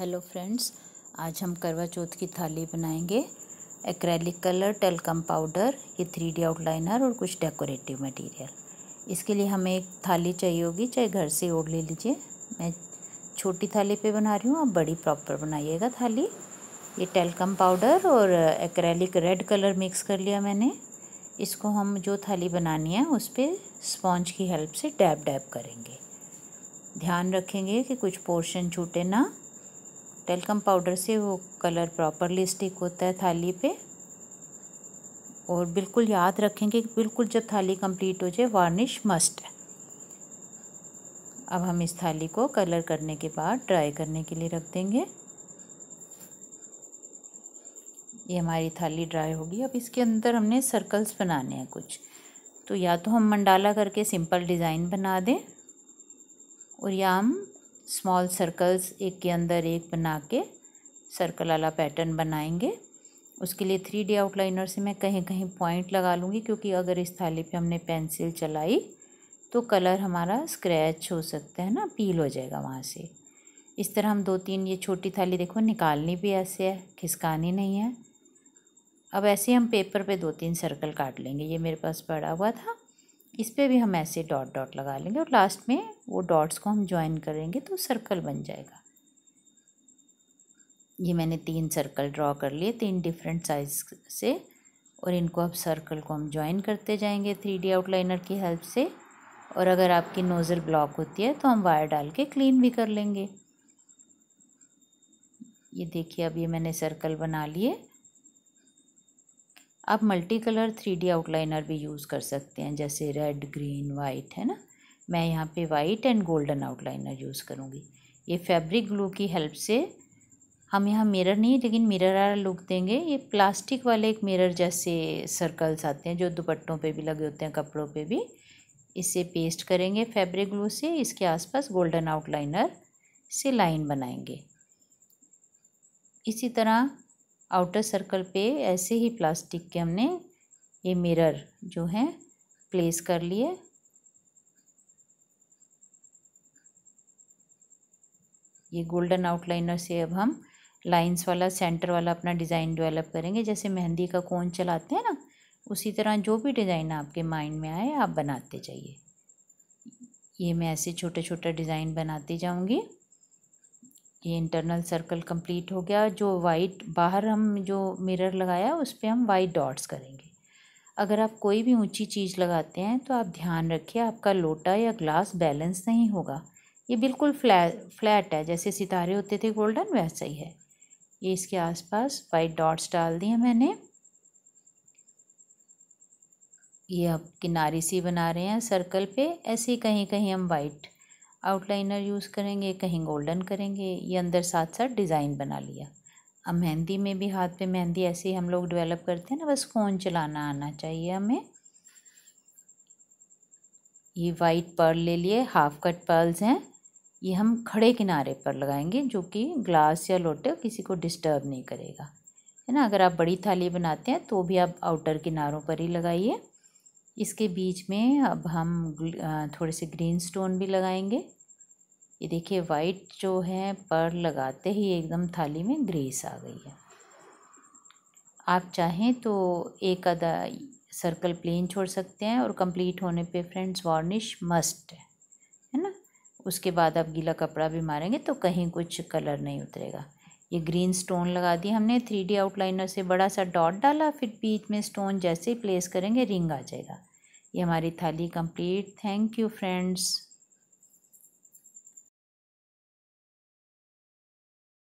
hello friends आज हम करवा चौथ की थाली बनाएंगे एक्रेलिक कलर टेलकम पाउडर ये थ्री डी आउटलाइनर और कुछ डेकोरेटिव मटेरियल इसके लिए हमें एक थाली चाहिए होगी चाहे घर से ओढ़ ले लीजिए मैं छोटी थाली पे बना रही हूँ आप बड़ी प्रॉपर बनाइएगा थाली ये टेलकम पाउडर और एक्रेलिक रेड कलर मिक्स कर लिया मैंने इसको हम जो थाली बनानी है उस पर स्पॉन्ज की हेल्प से डैब डैब करेंगे ध्यान रखेंगे कि कुछ पोर्शन छूटे ना टेलकम पाउडर से वो कलर प्रॉपरली स्टिक होता है थाली पे और बिल्कुल याद रखेंगे कि बिल्कुल जब थाली कंप्लीट हो जाए वार्निश मस्ट है अब हम इस थाली को कलर करने के बाद ड्राई करने के लिए रख देंगे ये हमारी थाली ड्राई होगी अब इसके अंदर हमने सर्कल्स बनाने हैं कुछ तो या तो हम मंडाला करके सिंपल डिज़ाइन बना दें और या हम स्मॉल सर्कल्स एक के अंदर एक बना के सर्कल वाला पैटर्न बनाएंगे उसके लिए थ्री डी आउटलाइनर से मैं कहीं कहीं पॉइंट लगा लूँगी क्योंकि अगर इस थाली पे हमने पेंसिल चलाई तो कलर हमारा स्क्रैच हो सकता है ना पील हो जाएगा वहाँ से इस तरह हम दो तीन ये छोटी थाली देखो निकालनी भी ऐसे है खिसकानी नहीं है अब ऐसे हम पेपर पे दो तीन सर्कल काट लेंगे ये मेरे पास पड़ा हुआ था इस पर भी हम ऐसे डॉट डॉट लगा लेंगे और लास्ट में वो डॉट्स को हम ज्वाइन करेंगे तो सर्कल बन जाएगा ये मैंने तीन सर्कल ड्रॉ कर लिए तीन डिफरेंट साइज से और इनको अब सर्कल को हम ज्वाइन करते जाएंगे थ्री डी आउटलाइनर की हेल्प से और अगर आपकी नोज़ल ब्लॉक होती है तो हम वायर डाल के क्लीन भी कर लेंगे ये देखिए अब ये मैंने सर्कल बना लिए आप multi colour three D outliner भी यूज़ कर सकते हैं जैसे रेड ग्रीन वाइट है ना मैं यहाँ पे white and golden outliner use करूँगी ये फैब्रिक ग्लू की हेल्प से हम यहाँ मिरर नहीं लेकिन मिरर आर लुक देंगे ये प्लास्टिक वाले एक मिरर जैसे सर्कल्स आते हैं जो दुपट्टों पे भी लगे होते हैं कपड़ों पे भी इसे पेस्ट करेंगे फैब्रिक ग्लू से इसके आसपास गोल्डन आउटलाइनर से लाइन बनाएंगे इसी तरह आउटर सर्कल पे ऐसे ही प्लास्टिक के हमने ये मिरर जो है प्लेस कर लिए ये गोल्डन आउटलाइनर से अब हम लाइंस वाला सेंटर वाला अपना डिज़ाइन डेवलप करेंगे जैसे मेहंदी का कोन चलाते हैं ना उसी तरह जो भी डिज़ाइन आपके माइंड में आए आप बनाते जाइए ये मैं ऐसे छोटा छोटा डिज़ाइन बनाती जाऊँगी ये इंटरनल सर्कल कंप्लीट हो गया जो वाइट बाहर हम जो मिरर लगाया उस पर हम वाइट डॉट्स करेंगे अगर आप कोई भी ऊंची चीज़ लगाते हैं तो आप ध्यान रखिए आपका लोटा या ग्लास बैलेंस नहीं होगा ये बिल्कुल फ्लै फ्लैट है जैसे सितारे होते थे गोल्डन वैसा ही है ये इसके आसपास वाइट डॉट्स डाल दिए मैंने ये अब किनारी सी बना रहे हैं सर्कल पे ऐसे कहीं कहीं हम वाइट आउटलाइनर यूज़ करेंगे कहीं गोल्डन करेंगे ये अंदर साथ साथ डिज़ाइन बना लिया अब मेहंदी में भी हाथ पे मेहंदी ऐसे ही हम लोग डेवलप करते हैं ना बस फ़ोन चलाना आना चाहिए हमें ये वाइट पर्ल ले लिए हाफ कट पर्ल्स हैं ये हम खड़े किनारे पर लगाएंगे जो कि ग्लास या लोटे किसी को डिस्टर्ब नहीं करेगा है ना अगर आप बड़ी थाली बनाते हैं तो भी आप आउटर किनारों पर ही लगाइए इसके बीच में अब हम थोड़े से ग्रीन स्टोन भी लगाएंगे ये देखिए वाइट जो है पर लगाते ही एकदम थाली में ग्रेस आ गई है आप चाहें तो एक आधा सर्कल प्लेन छोड़ सकते हैं और कंप्लीट होने पे फ्रेंड्स वार्निश मस्ट है है ना उसके बाद आप गीला कपड़ा भी मारेंगे तो कहीं कुछ कलर नहीं उतरेगा ये ग्रीन स्टोन लगा दी हमने थ्री डी आउटलाइनर से बड़ा सा डॉट डाला फिर बीच में स्टोन जैसे ही प्लेस करेंगे रिंग आ जाएगा ये हमारी थाली कंप्लीट थैंक यू फ्रेंड्स